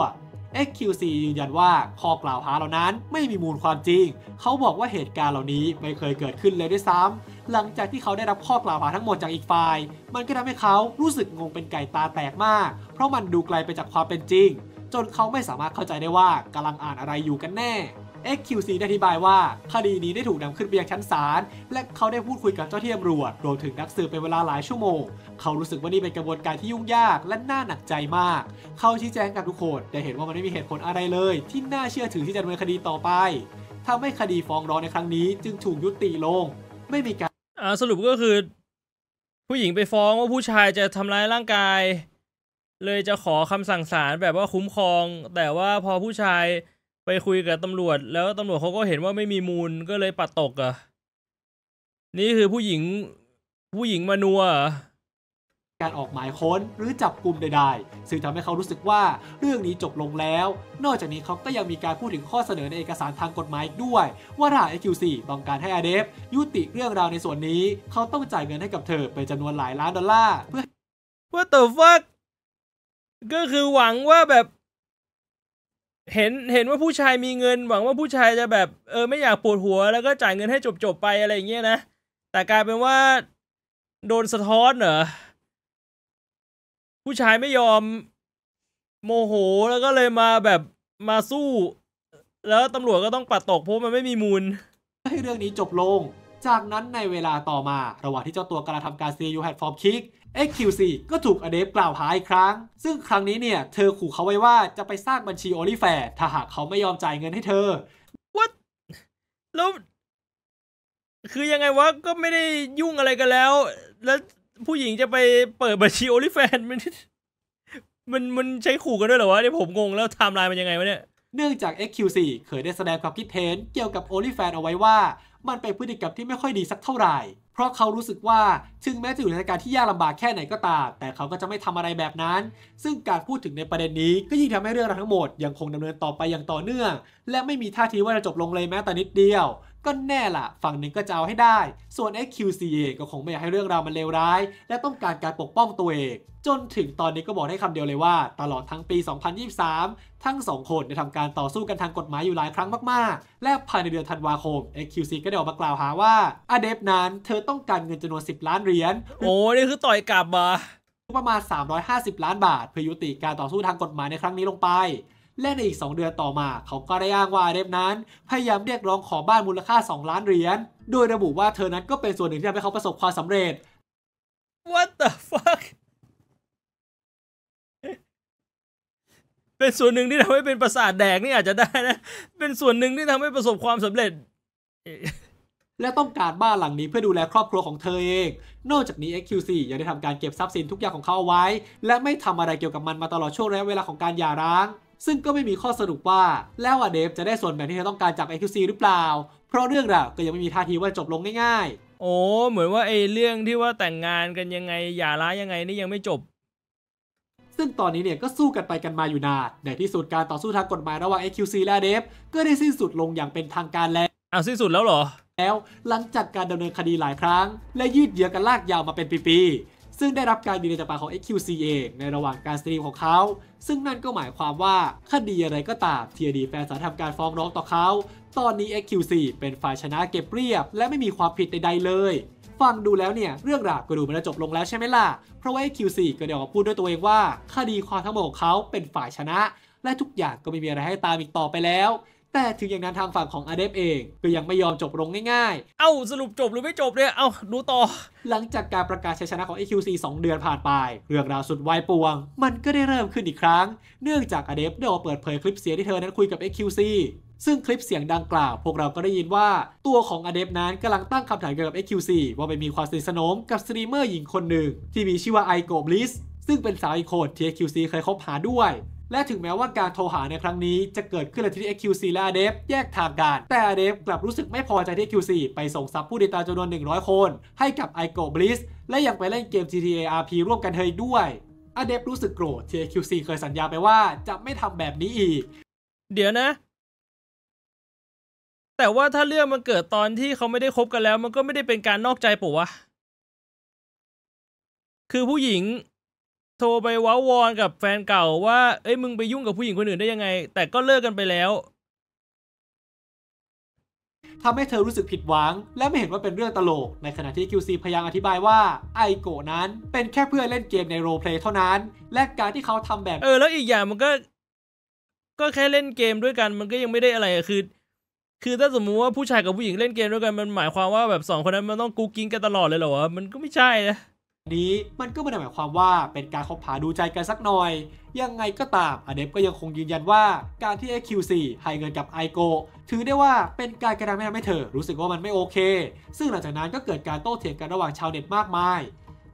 XQC ยืนยันว่าข้อกล่าวหาเหล่านั้นไม่มีมูลความจริง เขาบอกว่าเหตุการณ์เหล่านี้ไม่เคยเกิดขึ้นเลยด้วยซ้ำหลังจากที่เขาได้รับข้อกล่าวหาทั้งหมดจากอีกฝ่าย มันก็ทำให้เขารู้สึกงงเป็นไก่ตาแตกมาก เพราะมันดูไกลไปจากความเป็นจริง จนเขาไม่สามารถเข้าใจได้ว่ากำลังอ่านอะไรอยู่กันแน่ XQC ได้อธิบายว่าคดีนี้ได้ถูกนำขึ้นไปยังชั้นศาลและเขาได้พูดคุยกับเจ้าที่ตำรวจรวมถึงนักสืบเป็นเวลาหลายชั่วโมง เขารู้สึกว่านี่เป็นกระบวนการที่ยุ่งยาก และน่าหนักใจมาก เขาชี้แจงกับทุกคนแต่เห็นว่ามันไม่มีเหตุผลอะไรเลย ที่น่าเชื่อถือที่จะดำเนินคดีต่อไปทำให้คดีฟ้องร้องในครั้งนี้ จึงถูกยุติลง ไม่มีการอ่าสรุปก็คือ ผู้หญิงไปฟ้องว่าผู้ชายจะทำร้ายร่างกาย เลยจะขอคำสั่งศาลแบบว่าคุ้มครอง แต่ว่าพอผู้ชายไปคุยกับตำรวจแล้วตำรวจเขาก็เห็นว่าไม่มีมูลก็เลยปัดตกอ่ะ นี่คือผู้หญิง ผู้หญิงมานัวการออกหมายค้นหรือจับกลุ่มใดๆซึ่งทำให้เขารู้สึกว่า เรื่องนี้จบลงแล้ว นอกจากนี้เขาก็ยังมีการพูดถึงข้อเสนอในเอกสารทางกฎหมายด้วย ว่าทาง AQC ต้องการให้อาเดฟ ยุติเรื่องราวในส่วนนี้เขาต้องจ่ายเงินให้กับเธอเป็นจำนวนหลายล้านดอลลาร์เพื่อ a ่ t ตัวฟ c กก็คือหวังว่าแบบเห็นเห็นว่าผู้ชายมีเงินหวังว่าผู้ชายจะแบบเออไม่อยากปวดหัวแล้วก็จ่ายเงินให้จบๆไปอะไรอย่างเงี้ยนะ แต่กลายเป็นว่าโดนสะท้อนเหรอผู้ชายไม่ยอมโมโหแล้วก็เลยมาแบบมาสู้ แล้วตำรวจก็ต้องปัดตกเพราะมันไม่มีมูล ให้เรื่องนี้จบลงจากนั้นในเวลาต่อมา ระหว่างที่เจ้าตัวกำลังทำการเซียยูแพลตฟอร์มคิก XQC ก็ถูกอเดฟกล่าวหาอีกครั้ง ซึ่งครั้งนี้เนี่ย เธอขู่เขาไว้ว่า จะไปสร้างบัญชีโอลิแฟร์ถ้าหากเขาไม่ยอมจ่ายเงินให้เธอ What แล้วคือยังไงวะ ก็ไม่ได้ยุ่งอะไรกันแล้ว แล้วผู้หญิงจะไปเปิดบัญชีโอลิแฟนมันมันมันใช้ขู่กันด้วยเหรอวะเนี่ยผมงงแล้วไทม์ไลน์มันยังไงวะเนี่ยเนื่องจาก XQC เคยได้แสดงความคิดเห็นเกี่ยวกับ o อลิแฟน เอาไว้ว่ามันเป็นพฤติกรรมที่ไม่ค่อยดีสักเท่าไหร่ เพราะเขารู้สึกว่า ถึงแม้จะอยู่ในสถานการณ์ที่ยากลำบากแค่ไหนก็ตาม แต่เขาก็จะไม่ทำอะไรแบบนั้น ซึ่งการพูดถึงในประเด็นนี้ก็ยิ่งทำให้เรื่องราวทั้งหมดยังคงดำเนินต่อไปอย่างต่อเนื่อง และไม่มีท่าทีว่าจะจบลงเลยแม้แต่นิดเดียวก็แน่ละฝั่งหนึ่งก็จะเอาให้ได้ ส่วน XQCA ก็คงไม่อยากให้เรื่องราวมันเลวร้าย และต้องการการปกป้องตัวเอง จนถึงตอนนี้ก็บอกได้คำเดียวเลยว่า ตลอดทั้งปี 2023 ทั้งสองคนได้ทำการต่อสู้กันทางกฎหมายอยู่หลายครั้งมาก ๆ และภายในเดือนธันวาคม XQC ก็ได้ออกมากล่าวหาว่าอเดฟนั้น เธอต้องการเงินจำนวน 10 ล้านเหรียญโอ้นี่คือต่อยกลับมาประมาณ 350 ล้านบาทเพื่อยุติการต่อสู้ทางกฎหมายในครั้งนี้ลงไปและในอีก 2 เดือนต่อมา เขาก็ได้อ้างว่าเดฟนั้น พยายามเรียกร้องขอบ้านมูลค่า 2 ล้านเหรียญโดยระบุว่าเธอนั้นก็เป็นส่วนหนึ่งที่ทำให้เขาประสบความสำเร็จ What the fuck เป็นส่วนหนึ่งที่ทำให้เป็นประสาทแดกนี่อาจจะได้นะ เป็นส่วนหนึ่งที่ทำให้ประสบความสำเร็จ และต้องการบ้านหลังนี้เพื่อดูแลครอบครัวของเธอเอง นอกจากนี้ XQC ยังได้ทำการเก็บทรัพย์สินทุกอย่างของเขาเอาไว้ และไม่ทำอะไรเกี่ยวกับมันมาตลอดช่วงระยะเวลาของการหย่าร้างซึ่งก็ไม่มีข้อสรุปว่าแล้วอเดฟจะได้ส่วนแบ่งที่เธอต้องการจาก XQC หรือเปล่า เพราะเรื่องราวก็ยังไม่มีท่าทีว่าจบลงง่ายๆ โอ้เหมือนว่าไอ้เรื่องที่ว่าแต่งงานกันยังไงหย่าร้างยังไงนี่ยังไม่จบ ซึ่งตอนนี้เนี่ยก็สู้กันไปกันมาอยู่นานในที่สุดการต่อสู้ทางกฎหมายระหว่าง XQC และเดฟก็ได้สิ้นสุดลงอย่างเป็นทางการแล้วอ้าวสิ้นสุดแล้วเหรอ แล้วหลังจากการดำเนินคดีหลายครั้งและยืดเยื้อกันลากยาวมาเป็นปีซึ่งได้รับการยืนยันจากปากของ XQCA ในระหว่างการสตรีมของเขา ซึ่งนั่นก็หมายความว่าคดีอะไรก็ตามทีดีตแฟนสารทำการฟ้องร้องต่อเขา ตอนนี้ XQC เป็นฝ่ายชนะเก็บเรียบ และไม่มีความผิดใดๆ เลย ฟังดูแล้วเนี่ย เรื่องราวก็ดูมันจะจบลงแล้วใช่ไหมล่ะเพราะว่า XQC ก็เดี๋ยวมาพูดด้วยตัวเองว่า คดีความทั้งหมดของเขาเป็นฝ่ายชนะ และทุกอย่างก็ไม่มีอะไรให้ตามอีกต่อไปแล้วแต่ถึงอย่างนั้นทางฝั่งของอาเดฟเอง ก็ยังไม่ยอมจบลงง่ายๆ เอ้า สรุปจบหรือไม่จบเนี่ย เอ้าดูต่อ หลังจากการประกาศชัยชนะของ AQC 2 เดือนผ่านไปเรื่องราวสุดวายปวง มันก็ได้เริ่มขึ้นอีกครั้ง เนื่องจากอาเดฟได้ออกเปิดเผยคลิปเสียงที่เธอนั้นคุยกับ AQC ซึ่งคลิปเสียงดังกล่าว พวกเราก็ได้ยินว่าตัวของอเดฟนั้นกำลังตั้งคำถามเกี่ยวกับ a q c ว่าไปมีความสนิทสนมกับสตรีมเมอร์หญิงคนหนึ่งที่มีชื่อว่าไอโกบลิสซึ่งเป็นสาวอีโคดที่ a q c เคยคบหาด้วยและถึงแม้ว่าการโทรหาในครั้งนี้จะเกิดขึ้นระาที่ XQC และ ADF แยกทางกันแต่ ADF กลับรู้สึกไม่พอใจที่ XQC ไปส่งซับผู้ติดตามจำนวน 100 คน ให้กับ i อ o b l i ิสและยังไปเล่นเกม GTA RP ร่วมกันเฮยด้วยอเดฟรู้สึกโกรธที่ XQC เคยสัญญาไปว่าจะไม่ทำแบบนี้อีก เดี๋ยวนะ แต่ว่าถ้าเรื่องมันเกิดตอนที่เขาไม่ได้คบกันแล้ว มันก็ไม่ได้เป็นการนอกใจปะวะคือผู้หญิงโทรไปว้าวอนกับแฟนเก่าว่า เอ้ยมึงไปยุ่งกับผู้หญิงคนอื่นได้ยังไง แต่ก็เลิกกันไปแล้วทำให้เธอรู้สึกผิดหวังและไม่เห็นว่าเป็นเรื่องตลก ในขณะที่ QC พยายามอธิบายว่าไอโกนั้นเป็นแค่เพื่อนเล่นเกมในโรลเพลย์เท่านั้น และการที่เขาทำแบบเออแล้วอีกอย่างมันก็ ก็แค่เล่นเกมด้วยกัน มันก็ยังไม่ได้อะไรคือ คือถ้าสมมุติว่าผู้ชายกับผู้หญิงเล่นเกมด้วยกันมันหมายความว่าแบบสองคนนั้นมันต้องกูกิ้งกันตลอดเลยเหรอมันก็ไม่ใช่นะนี้มันก็ไม่ได้หมายความว่าเป็นการคบหาดูใจกันสักหน่อย ยังไงก็ตามอเดฟก็ยังคงยืนยันว่าการที่ AQ4 ให้เงินกับไอโกถือได้ว่าเป็นการกระทำไม่ทำให้เธอรู้สึกว่ามันไม่โอเค ซึ่งหลังจากนั้นก็เกิดการโต้เถียงกันระหว่างชาวเน็ตมากมาย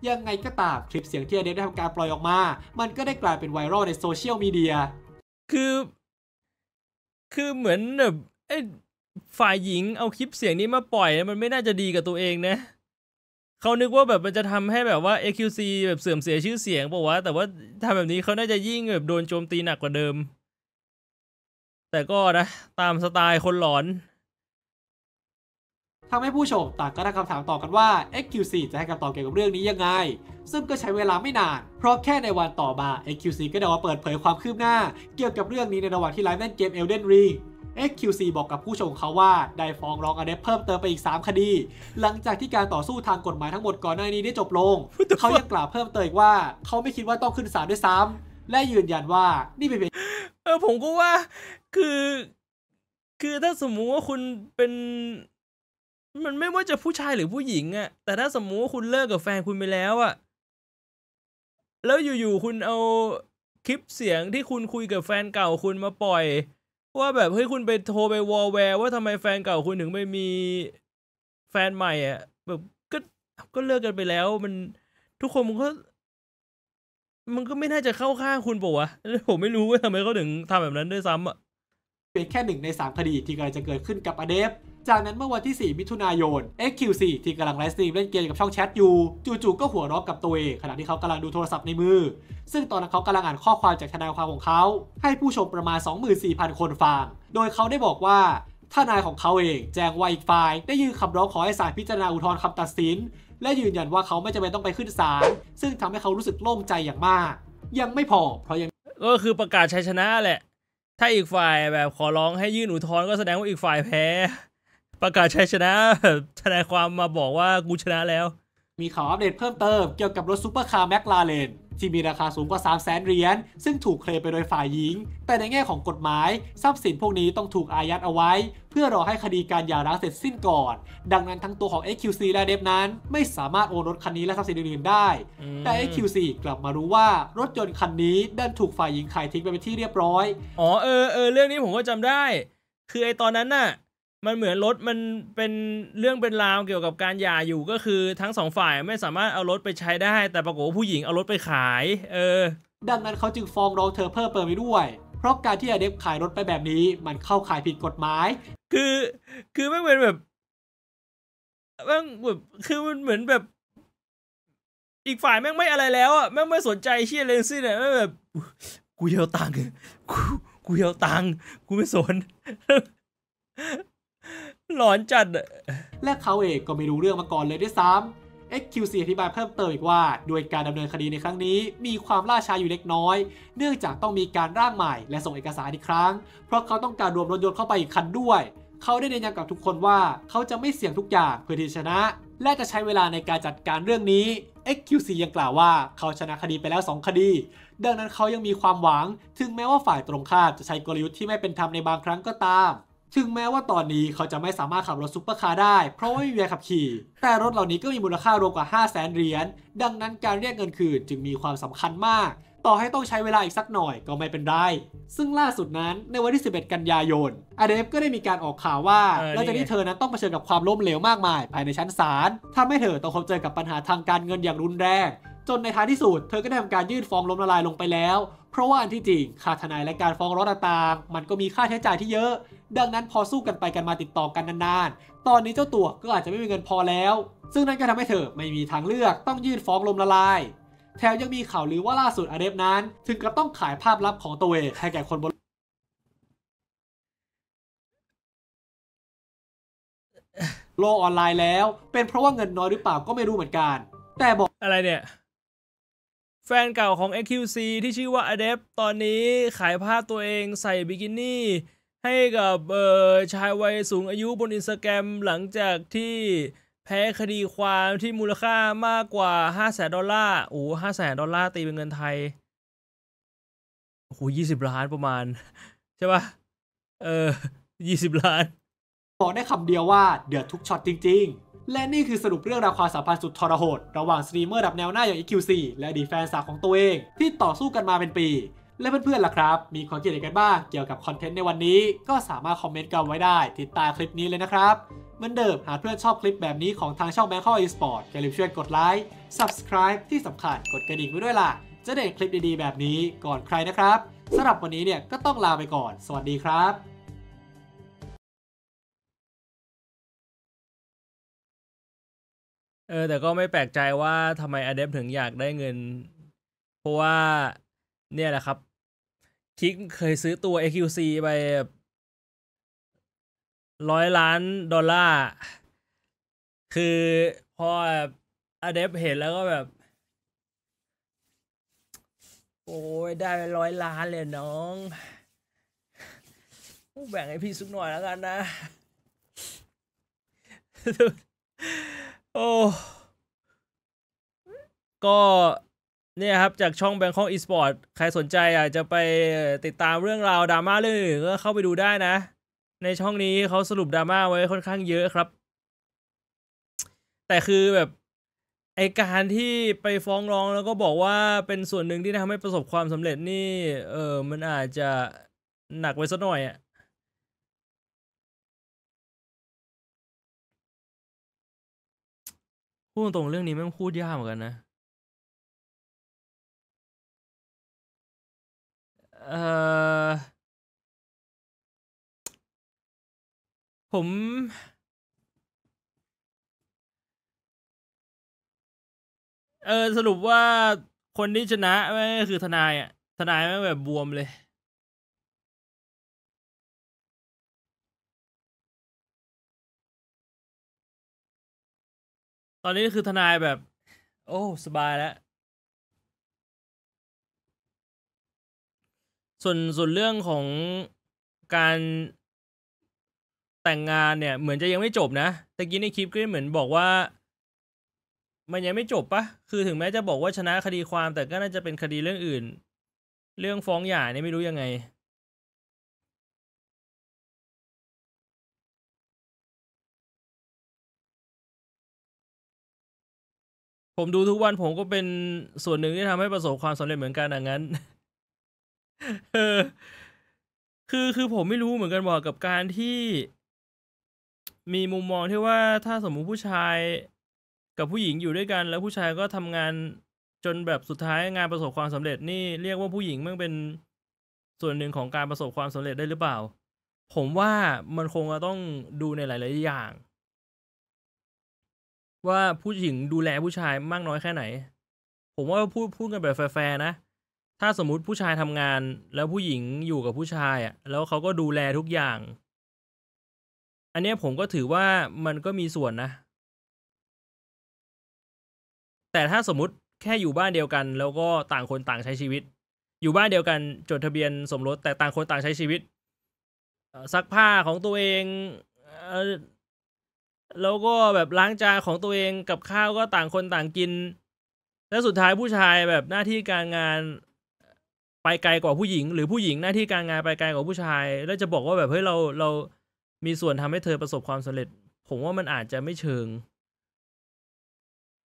ยังไงก็ตาม คลิปเสียงที่อเดฟได้ทำการปล่อยออกมามันก็ได้กลายเป็นไวรัลในโซเชียลมีเดียคือ คือเหมือนแบบฝ่ายหญิงเอาคลิปเสียงนี้มาปล่อย มันไม่น่าจะดีกับตัวเองนะเขานึกว่าแบบมันจะทำให้แบบว่า AQC แบบเสื่อมเสียชื่อเสียงบอกว่า แต่ว่าทำแบบนี้เขาน่าจะยิ่งแบบโดนโจมตีหนักกว่าเดิม แต่ก็นะ ตามสไตล์คนหลอนทำให้ผู้ชมต่างก็ตั้งคำถามต่อกันว่า XQC จะให้คำตอบเกี่ยวกับเรื่องนี้ยังไง ซึ่งก็ใช้เวลาไม่นาน เพราะแค่ในวันต่อมา XQC ก็ได้ออกมาเปิดเผยความคืบหน้า เกี่ยวกับเรื่องนี้ในระหว่างที่ไลฟ์เล่นเกม Elden Ring XQC บอกกับผู้ชมเขาว่า ได้ฟ้องร้องอเดฟเพิ่มเติมไปอีก 3 คดี หลังจากที่การต่อสู้ทางกฎหมายทั้งหมดก่อนหน้านี้ได้จบลงเขายังกล่าวเพิ่มเติมว่า เขาไม่คิดว่าต้องขึ้นศาลด้วยซ้ำและยืนยันว่านี่เป็น เออผมก็ว่า คือ คือถ้าสมมุติว่าคุณเป็น มันไม่ว่าจะผู้ชายหรือผู้หญิงอะแต่ถ้าสมมุติว่าคุณเลิกกับแฟนคุณไปแล้วอะแล้วอยู่ๆคุณเอาคลิปเสียงที่คุณคุยกับแฟนเก่าคุณมาปล่อยว่าแบบเฮ้ยคุณไปโทรไปวอลแวร์ว่าทำไมแฟนเก่าคุณถึงไม่มีแฟนใหม่อ่ะแบบก็ ก็เลิกกันไปแล้ว มันทุกคนมันก็มันก็ไม่น่าจะเข้าข้างคุณป่าวะผมไม่รู้ว่าทำไมเขาถึงทำแบบนั้นด้วยซ้ำอ่ะเป็นแค่หนึ่งในสามคดีที่กำลังจะเกิดขึ้นกับอเดฟจากนั้นเมื่อวันที่ 4 มิถุนายน x q c ที่กำลังไลฟ์สตรีมเล่นเกมกับช่องแชทอยู่ จู่ๆก็หัวเราะกับตัวเองขณะที่เขากำลังดูโทรศัพท์ในมือ ซึ่งตอนนั้นเขากำลังอ่านข้อความจากทนายความของเขา ให้ผู้ชมประมาณ 24,000 คนฟัง โดยเขาได้บอกว่า ทนายของเขาเองแจ้งว่าอีกฝ่าย ได้ยื่นคำร้องขอให้ศาลพิจารณาอุทธรณ์คำตัดสิน และยืนยันว่าเขาไม่จำเป็นต้องไปขึ้นศาลซึ่งทำให้เขารู้สึกโล่งใจอย่างมาก ยังไม่พอ เพราะยังก็คือประกาศชัยชนะแหละ ถ้าอีกฝ่ายแบบขอร้องให้ยื่นอุทธรณ์ก็แสดงว่าอีกฝ่ายแพ้ประกาศชัยชนะทนายความมาบอกว่ากูชนะแล้ว มีข่าวอัปเดตเพิ่มเติมเกี่ยวกับรถซูเปอร์คาร์ แมคลาเรนที่มีราคาสูงกว่า3 0 0แสนเหรียญซึ่งถูกเคลมไปโดยฝ่ายหญิง แต่ในแง่ของกฎหมาย ทรัพย์สินพวกนี้ต้องถูกอายัดเอาไว้ เพื่อรอให้คดีการหย่าร้างเสร็จสิ้นก่อน ดังนั้นทั้งตัวของ XQC และเดฟนั้น ไม่สามารถโอนรถคันนี้และทรัพย์สินอื่นๆได้ แต่ XQC กลับมารู้ว่ารถยนต์คันนี้ดันถูกฝ่ายหญิงขายทิ้งไปเป็นที่เรียบร้อยอ๋อเออเออเรื่องนี้ผมก็จำได้ คือไอตอนนั้นน่ะมันเหมือนรถมันเป็นเรื่องเป็นราวเกี่ยวกับการหย่าอยู่ ก็คือทั้งสองฝ่ายไม่สามารถเอารถไปใช้ได้ แต่ปรากฏว่าผู้หญิงเอารถไปขาย เออ ดังนั้นเขาจึงฟ้องร้องเธอเพิ่มเติมไปด้วย เพราะการที่อเดฟขายรถไปแบบนี้ มันเข้าขายผิดกฎหมาย คือ คือไม่เป็นแบบม่นแบบคือมันเหมือนแบบ อีกฝ่ายแม่งไม่อะไรแล้วอ่ะแม่งไม่สนใจเชี่ยเลนซี่เนี่ยแม่งแบบกูเยาตังกูกูเยาตังกูไม่สนหลอนจัด และเขาเองก็ไม่รู้เรื่องมาก่อนเลยด้วยซ้ำ XQC อธิบายเพิ่มเติมอีกว่า ด้วยการดำเนินคดีในครั้งนี้ มีความล่าช้าอยู่เล็กน้อย เนื่องจากต้องมีการร่างใหม่ และส่งเอกสารอีกครั้ง เพราะเขาต้องการรวมรถยนต์เข้าไปอีกคันด้วย เขาได้เน้นย้ำกับทุกคนว่า เขาจะไม่เสี่ยงทุกอย่างเพื่อที่ชนะ และจะใช้เวลาในการจัดการเรื่องนี้ XQC ยังกล่าวว่าเขาชนะคดีไปแล้ว 2 คดีดังนั้นเขายังมีความหวัง ถึงแม้ว่าฝ่ายตรงข้ามจะใช้กลยุทธ์ที่ไม่เป็นธรรมในบางครั้งก็ตามถึงแม้ว่าตอนนี้เขาจะไม่สามารถขับรถซุปเปอร์คาร์ได้เพราะไม่มีใบขับขี่ แต่รถเหล่านี้ก็มีมูลค่ารวมกว่า 5 0 0แสนเหรียญ ดังนั้นการเรียกเงินคืนจึงมีความสำคัญมาก ต่อให้ต้องใช้เวลาอีกสักหน่อยก็ไม่เป็นไร ซึ่งล่าสุดนั้นในวันที่ 11 กันยายนอเดฟก็ได้มีการออกข่าวว่าหลังจากที่เธอนั้นต้องเผชิญกับความล้มเหลวมากมาย ภายในชั้นศาลทาให้เธอต้องพบเจอกับปัญหาทางการเงินอย่างรุนแรงจนในท้ายที่สุดเธอก็ได้ทำการยื่นฟ้องล้มละลายลงไปแล้ว เพราะว่าอันที่จริงค่าทนายและการฟ้องร้องต่างๆมันก็มีค่าใช้จ่ายที่เยอะ ดังนั้นพอสู้กันไปกันมาติดต่อกันนานๆ ตอนนี้เจ้าตัวก็อาจจะไม่มีเงินพอแล้ว ซึ่งนั่นก็ทำให้เธอไม่มีทางเลือกต้องยื่นฟ้องล้มละลาย แถวยังมีข่าวลือว่าล่าสุดอาเดฟนั้น ถึงกับต้องขายภาพลับของตัวเองให้แก่คนบน โลกออนไลน์แล้ว เป็นเพราะว่าเงินน้อยหรือเปล่าก็ไม่รู้เหมือนกัน แต่บอกอะไรเนี่ยแฟนเก่าของ XQC ที่ชื่อว่า a d e p ตอนนี้ขายภาพตัวเองใส่บิกินี่ ให้กับเอ่อชายวัยสูงอายุบนอินสตาแกรมหลังจากที่แพ้คดีความที่มูลค่ามากกว่า 5 0 0แสนดอลลาร์ โอ้ห้าแสนดอลลาร์ตีเป็นเงินไทย โอ้โหยี่สิบล้านประมาณ ใช่ปะเออยี่สิบล้านบอกได้คำเดียวว่าเดือดทุกช็อตจริงและนี่คือสรุปเรื่องราวความสัมพันธ์สุดทรหดระหว่างสตรีมเมอร์ดับแนวหน้าอย่าง EQC และดีแฟนสาวของตัวเอง ที่ต่อสู้กันมาเป็นปี และเพื่อนๆล่ะครับมีความคิดเห็นกันบ้างเกี่ยวกับคอนเทนต์ในวันนี้ ก็สามารถคอมเมนต์กันไว้ได้ ติดตามคลิปนี้เลยนะครับ เหมือนเดิมหากเพื่อนชอบคลิปแบบนี้ของทางช่อง b a n g k อ k Esport อย่าลืมช่วยกดไลค์ subscribe ที่สำคัญกดกระดิ่งไว้ด้วยล่ะจะได้คลิปดีๆ แบบนี้ก่อนใครนะครับสำหรับวันนี้เนี่ยก็ต้องลาไปก่อนสวัสดีครับเออแต่ก็ไม่แปลกใจว่าทำไมอเดฟถึงอยากได้เงิน เพราะว่าเนี่ยแหละครับคิกเคยซื้อตัว AQC ไปร้อยล้านดอลลาร์ คือพออเดฟเห็นแล้วก็แบบ โอ้ยได้ร้อยล้านเลยน้องแบ่งให้พี่สุกหน่อยแล้วกันนะโอ้ ก็เนี่ยครับ จากช่องแบงค์ของอีสปอร์ตใครสนใจอ่ะจะไปติดตามเรื่องราวดราม่าเรื่องอื่นก็เข้าไปดูได้นะ ในช่องนี้เขาสรุปดราม่าไว้ค่อนข้างเยอะครับ แต่คือแบบไอการที่ไปฟ้องร้องแล้วก็บอกว่าเป็นส่วนหนึ่งที่ทำให้ประสบความสำเร็จนี่ เออมันอาจจะหนักไว้สักหน่อยอะพูดตรงเรื่องนี้แม่งพูดยากเหมือนกันนะ เออผม เออสรุปว่าคนที่ชนะไม่คือทนายอ่ะทนายแม่งแบบบวมเลยตอนนี้คือทนายแบบโอ้สบายแล้วส่วนส่วนเรื่องของการแต่งงานเนี่ย เหมือนจะยังไม่จบนะตะกี้ในคลิปก็เหมือนบอกว่า มันยังไม่จบปะคือถึงแม้จะบอกว่าชนะคดีความแต่ก็น่าจะเป็นคดีเรื่องอื่น เรื่องฟ้องหย่านี่ไม่รู้ยังไงผมดูทุกวันผมก็เป็นส่วนหนึ่งที่ทำให้ประสบความสำเร็จเหมือนกันอ่งงั้นเออคือคือผมไม่รู้เหมือนกันบอกกับการที่มีมุมมองที่ว่าถ้าสมมุติผู้ชายกับผู้หญิงอยู่ด้วยกัน แล้วผู้ชายก็ทำงานจนแบบสุดท้ายงานประสบความสำเร็จ นี่เรียกว่าผู้หญิงมันเป็นส่วนหนึ่งของการประสบความสำเร็จได้หรือเปล่า ผมว่ามันคงจะต้องดูในหลายๆอย่างว่าผู้หญิงดูแลผู้ชายมากน้อยแค่ไหน ผมว่าพูดพูดกันแบบแฟร์นะ ถ้าสมมุติผู้ชายทำงานแล้วผู้หญิงอยู่กับผู้ชายอ่ะแล้วเขาก็ดูแลทุกอย่าง อันนี้ผมก็ถือว่ามันก็มีส่วนนะ แต่ถ้าสมมติแค่อยู่บ้านเดียวกัน แล้วก็ต่างคนต่างใช้ชีวิต อยู่บ้านเดียวกันจดทะเบียนสมรสแต่ต่างคนต่างใช้ชีวิตซักผ้าของตัวเองแล้วก็แบบล้างจานของตัวเองกับข้าวก็ต่างคนต่างกิน แล้วสุดท้ายผู้ชายแบบหน้าที่การงาน ไปไกลกว่าผู้หญิง หรือผู้หญิงหน้าที่การงานไปไกลกว่าผู้ชาย แล้วจะบอกว่าแบบเฮ้ยเราเรามีส่วนทำให้เธอประสบความสำเร็จผมว่ามันอาจจะไม่เชิง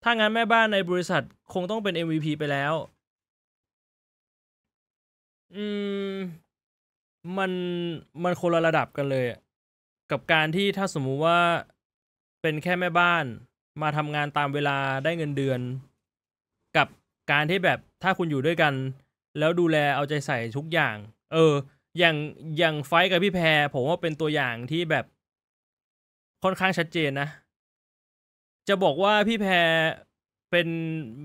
ถ้างั้นแม่บ้านในบริษัทคงต้องเป็น MVP ไปแล้วอืมมันมันคนละระดับกันเลยกับการที่ถ้าสมมุติว่าเป็นแค่แม่บ้านมาทำงานตามเวลาได้เงินเดือน กับการที่แบบถ้าคุณอยู่ด้วยกัน แล้วดูแลเอาใจใส่ทุกอย่าง เออ อย่างอย่างไฟกับพี่แพรผมว่าเป็นตัวอย่างที่แบบค่อนข้างชัดเจนนะจะบอกว่าพี่แพรเป็น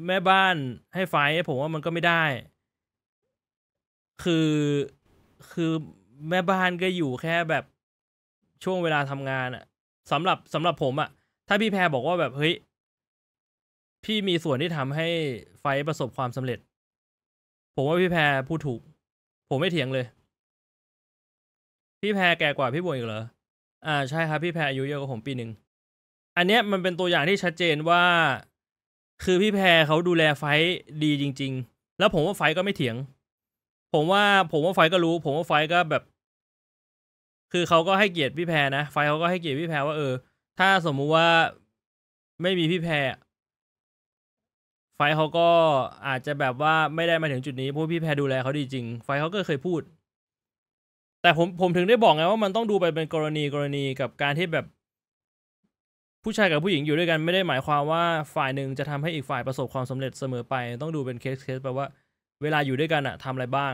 แม่บ้านให้ไฟผมว่ามันก็ไม่ได้ คือคือแม่บ้านก็อยู่แค่แบบช่วงเวลาทำงานอะสำหรับสำหรับผมอะถ้าพี่แพรบอกว่าแบบเฮ้ยพี่มีส่วนที่ทำให้ไฟประสบความสำเร็จ ผมว่าพี่แพรพูดถูก ผมไม่เถียงเลย พี่แพรแก่กว่าพี่บวยอีกเหรออ่า ใช่ครับพี่แพรอายุเยอะกว่าผมปีหนึ่งอันเนี้ยมันเป็นตัวอย่างที่ชัดเจนว่า คือพี่แพรเขาดูแลไฟดีจริง ๆ แล้วผมว่าไฟก็ไม่เถียง ผมว่า ผมว่าไฟก็รู้ ผมว่าไฟก็แบบคือเขาก็ให้เกียรติพี่แพรนะไฟเขาก็ให้เกียรติพี่แพรว่าเออถ้าสมมุติว่าไม่มีพี่แพรไฟเขาก็อาจจะแบบว่าไม่ได้มาถึงจุดนี้เพราะพี่แพรดูแลเขาดีจริง ไฟเขาก็เคยพูด แต่ผมผมถึงได้บอกไงว่ามันต้องดูไปเป็นกรณีกรณีกับการที่แบบ ผู้ชายกับผู้หญิงอยู่ด้วยกัน ไม่ได้หมายความว่า ฝ่ายหนึ่งจะทำให้อีกฝ่ายประสบความสำเร็จเสมอไป ต้องดูเป็นเคสเคสแปลว่า เวลาอยู่ด้วยกันอะทำอะไรบ้าง